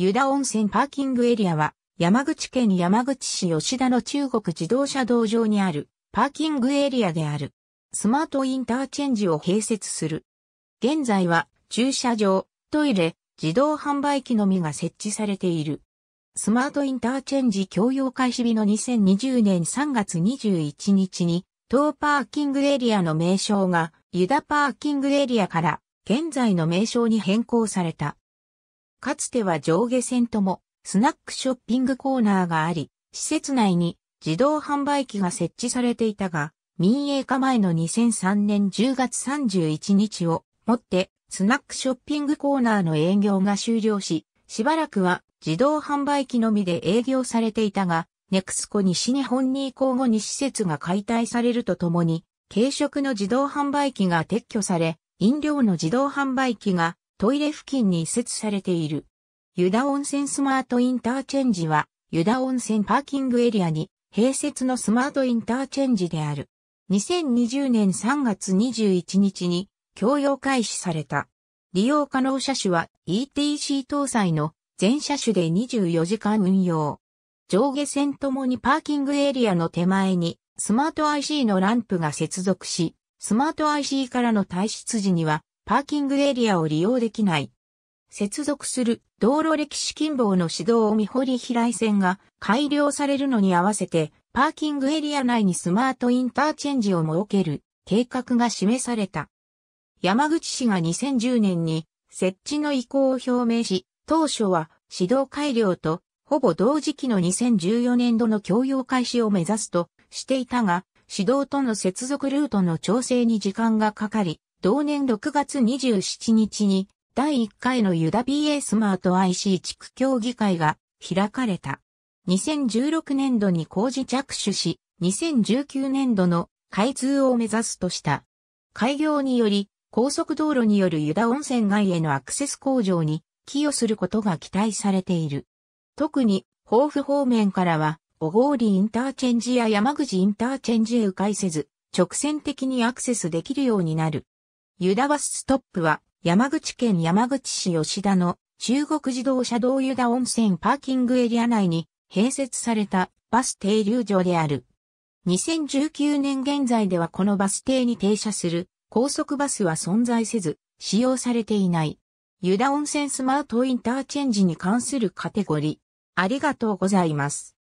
湯田温泉パーキングエリアは、山口県山口市吉田の中国自動車道上にある、パーキングエリアである。スマートインターチェンジを併設する。現在は、駐車場、トイレ、自動販売機のみが設置されている。スマートインターチェンジ共用開始日の2020年3月21日に、東パーキングエリアの名称が、ユダパーキングエリアから、現在の名称に変更された。かつては上下線ともスナックショッピングコーナーがあり、施設内に自動販売機が設置されていたが、民営化前の2003年10月31日をもってスナックショッピングコーナーの営業が終了し、しばらくは自動販売機のみで営業されていたが、ネクスコ西日本に移行後に施設が解体されるとともに、軽食の自動販売機が撤去され、飲料の自動販売機がトイレ付近に移設されている。湯田温泉スマートインターチェンジは、湯田温泉パーキングエリアに併設のスマートインターチェンジである。2020年3月21日に供用開始された。利用可能車種は ETC 搭載の全車種で24時間運用。上下線ともにパーキングエリアの手前にスマート IC のランプが接続し、スマート IC からの退出時にはパーキングエリアを利用できない。接続する道路歴史近傍の指導を見掘り平井線が改良されるのに合わせて、パーキングエリア内にスマートインターチェンジを設ける計画が示された。山口市が2010年に設置の意向を表明し、当初は指導改良とほぼ同時期の2014年度の供用開始を目指すとしていたが、指導との接続ルートの調整に時間がかかり、同年6月27日に第1回のユダ b a スマート IC 地区協議会が開かれた。2016年度に工事着手し、2019年度の開通を目指すとした。開業により、高速道路によるユダ温泉街へのアクセス向上に寄与することが期待されている。特に、豊富方面からは、小郡インターチェンジや山口インターチェンジへ迂回せず、直線的にアクセスできるようになる。ユダバスストップは山口県山口市吉田の中国自動車道ユダ温泉パーキングエリア内に併設されたバス停留所である。2019年現在ではこのバス停に停車する高速バスは存在せず使用されていない。ユダ温泉スマートインターチェンジに関するカテゴリー。ありがとうございます。